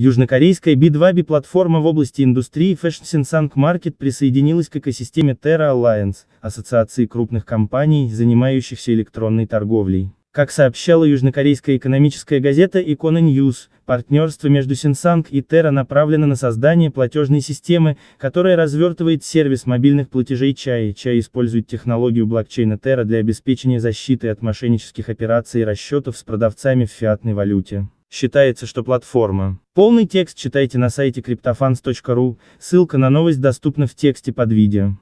Южнокорейская B2B платформа в области индустрии Fashion Sinsank Market присоединилась к экосистеме Terra Alliance, ассоциации крупных компаний, занимающихся электронной торговлей. Как сообщала южнокорейская экономическая газета Icona News, партнерство между Синсанг и Terra направлено на создание платежной системы, которая развертывает сервис мобильных платежей чая. Чай использует технологию блокчейна Terra для обеспечения защиты от мошеннических операций и расчетов с продавцами в фиатной валюте. Считается, что платформа. Полный текст читайте на сайте cryptofans.ru, ссылка на новость доступна в тексте под видео.